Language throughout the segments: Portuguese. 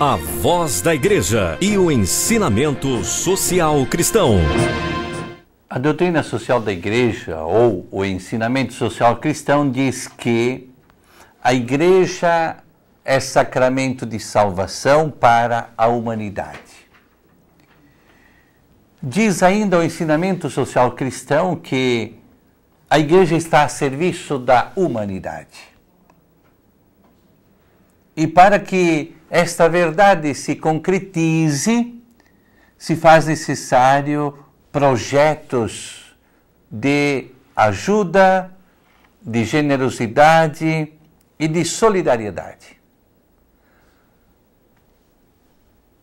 A voz da igreja e o ensinamento social cristão. A doutrina social da igreja ou o ensinamento social cristão diz que a igreja é sacramento de salvação para a humanidade. Diz ainda o ensinamento social cristão que a igreja está a serviço da humanidade. E para que esta verdade se concretize, se faz necessário projetos de ajuda, de generosidade e de solidariedade.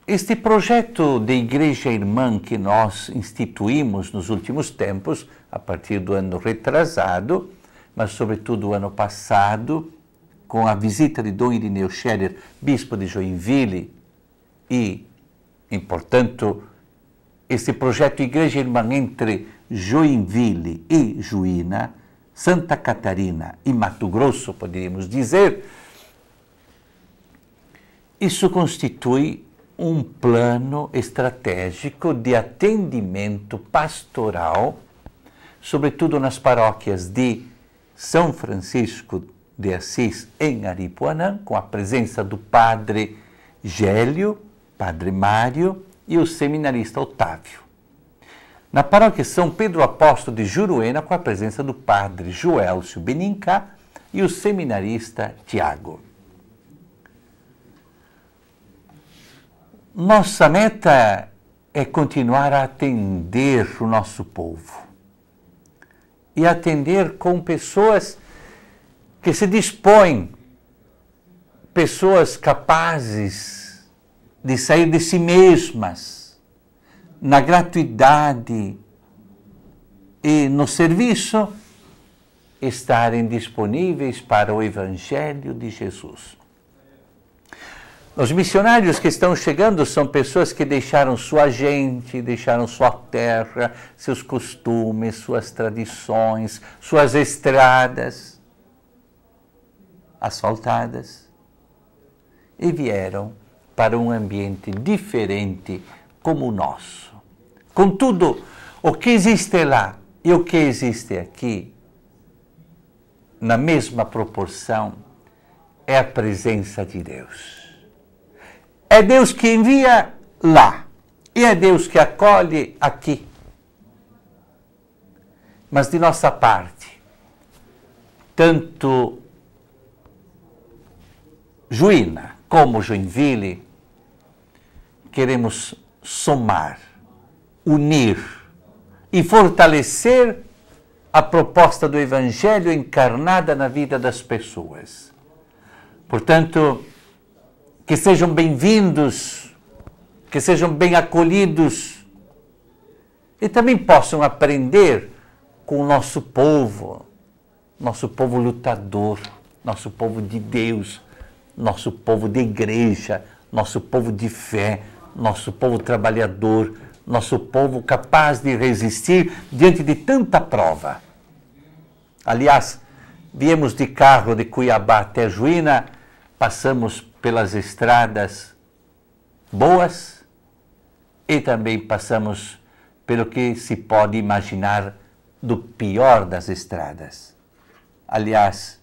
Este projeto de Igreja Irmã que nós instituímos nos últimos tempos, a partir do ano retrasado, mas sobretudo o ano passado, com a visita de Dom Irineu Scherer, bispo de Joinville, e, e portanto, esse projeto Igreja Irmã entre Joinville e Juína, Santa Catarina e Mato Grosso, poderíamos dizer, isso constitui um plano estratégico de atendimento pastoral, sobretudo nas paróquias de São Francisco de Assis em Aripuanã, com a presença do padre Gélio, padre Mário e o seminarista Otávio. Na paróquia São Pedro Apóstolo de Juruena, com a presença do padre Joelcio Benincá e o seminarista Tiago. Nossa meta é continuar a atender o nosso povo e atender com pessoas que se dispõe pessoas capazes de sair de si mesmas na gratuidade e no serviço estarem disponíveis para o Evangelho de Jesus. Os missionários que estão chegando são pessoas que deixaram sua gente, deixaram sua terra, seus costumes, suas tradições, suas estradas asfaltadas e vieram para um ambiente diferente como o nosso. Contudo, o que existe lá e o que existe aqui, na mesma proporção, é a presença de Deus. É Deus que envia lá e é Deus que acolhe aqui. Mas de nossa parte, tanto Juína, como Joinville, queremos somar, unir e fortalecer a proposta do Evangelho encarnada na vida das pessoas. Portanto, que sejam bem-vindos, que sejam bem acolhidos e também possam aprender com o nosso povo, nosso povo lutador, nosso povo de Deus, nosso povo de igreja, nosso povo de fé, nosso povo trabalhador, nosso povo capaz de resistir diante de tanta prova. Aliás, viemos de carro de Cuiabá até Juína, passamos pelas estradas boas e também passamos pelo que se pode imaginar do pior das estradas. Aliás,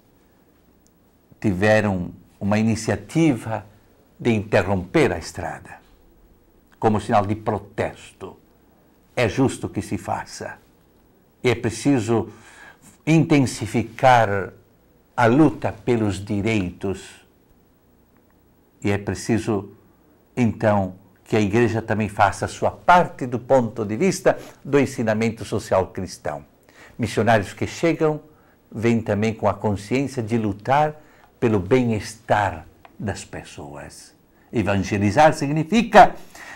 tiveram uma iniciativa de interromper a estrada, como sinal de protesto. É justo que se faça. E é preciso intensificar a luta pelos direitos. E é preciso, então, que a Igreja também faça a sua parte do ponto de vista do ensinamento social cristão. Missionários que chegam vêm também com a consciência de lutar pelo bem-estar das pessoas. Evangelizar significa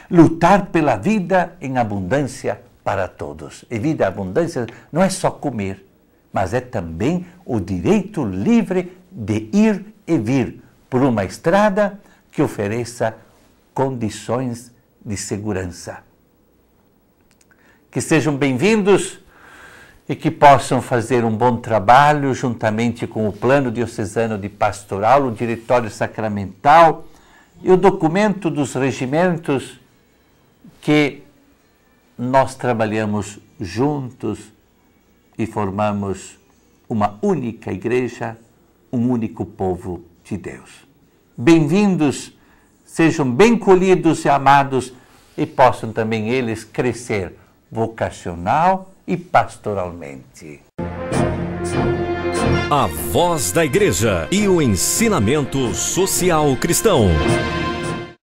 lutar pela vida em abundância para todos. E vida abundância não é só comer, mas é também o direito livre de ir e vir por uma estrada que ofereça condições de segurança. Que sejam bem-vindos e que possam fazer um bom trabalho juntamente com o Plano Diocesano de Pastoral, o Diretório Sacramental e o documento dos regimentos que nós trabalhamos juntos e formamos uma única igreja, um único povo de Deus. Bem-vindos, sejam bem colhidos e amados e possam também eles crescer vocacional e pastoralmente. A voz da igreja e o ensinamento social cristão.